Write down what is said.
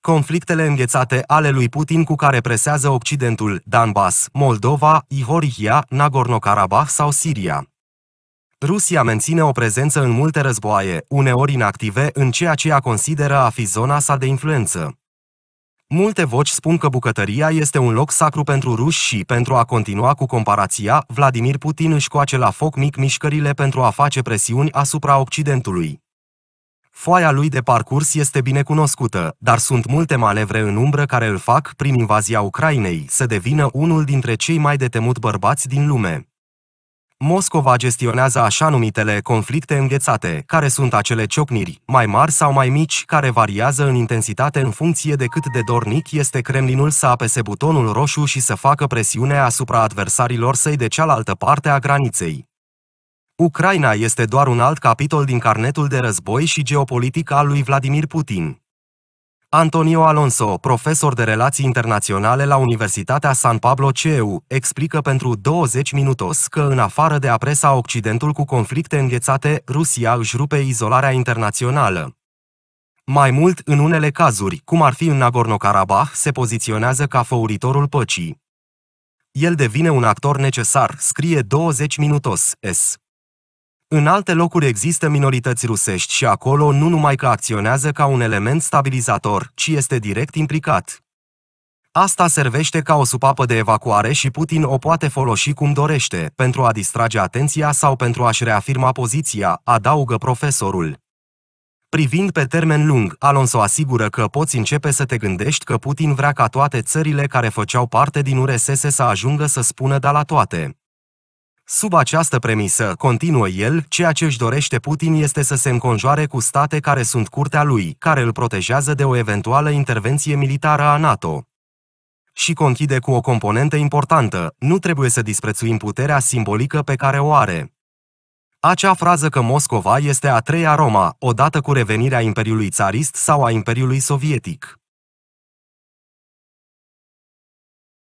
conflictele înghețate ale lui Putin cu care presează Occidentul, Donbass, Moldova, Ihorihia, Nagorno-Karabakh sau Siria. Rusia menține o prezență în multe războaie, uneori inactive, în ceea ce ea consideră a fi zona sa de influență. Multe voci spun că bucătăria este un loc sacru pentru ruși și, pentru a continua cu comparația, Vladimir Putin își coace la foc mic mișcările pentru a face presiuni asupra Occidentului. Foaia lui de parcurs este binecunoscută, dar sunt multe manevre în umbră care îl fac, prin invazia Ucrainei, să devină unul dintre cei mai de temut bărbați din lume. Moscova gestionează așa numitele conflicte înghețate, care sunt acele ciocniri, mai mari sau mai mici, care variază în intensitate în funcție de cât de dornic este Kremlinul să apese butonul roșu și să facă presiune asupra adversarilor săi de cealaltă parte a graniței. Ucraina este doar un alt capitol din carnetul de război și geopolitic al lui Vladimir Putin. Antonio Alonso, profesor de relații internaționale la Universitatea San Pablo CEU, explică pentru 20 minutos că în afară de a presa Occidentul cu conflicte înghețate, Rusia își rupe izolarea internațională. Mai mult, în unele cazuri, cum ar fi în Nagorno-Karabakh, se poziționează ca făuritorul păcii. El devine un actor necesar, scrie 20 minutos S. În alte locuri există minorități rusești și acolo nu numai că acționează ca un element stabilizator, ci este direct implicat. Asta servește ca o supapă de evacuare și Putin o poate folosi cum dorește, pentru a distrage atenția sau pentru a-și reafirma poziția, adaugă profesorul. Privind pe termen lung, Alonso asigură că poți începe să te gândești că Putin vrea ca toate țările care făceau parte din URSS să ajungă să spună da la toate. Sub această premisă, continuă el, ceea ce își dorește Putin este să se înconjoare cu state care sunt curtea lui, care îl protejează de o eventuală intervenție militară a NATO. Și conchide cu o componentă importantă, nu trebuie să disprețuim puterea simbolică pe care o are. Acea frază că Moscova este a treia Roma, odată cu revenirea Imperiului Țarist sau a Imperiului Sovietic.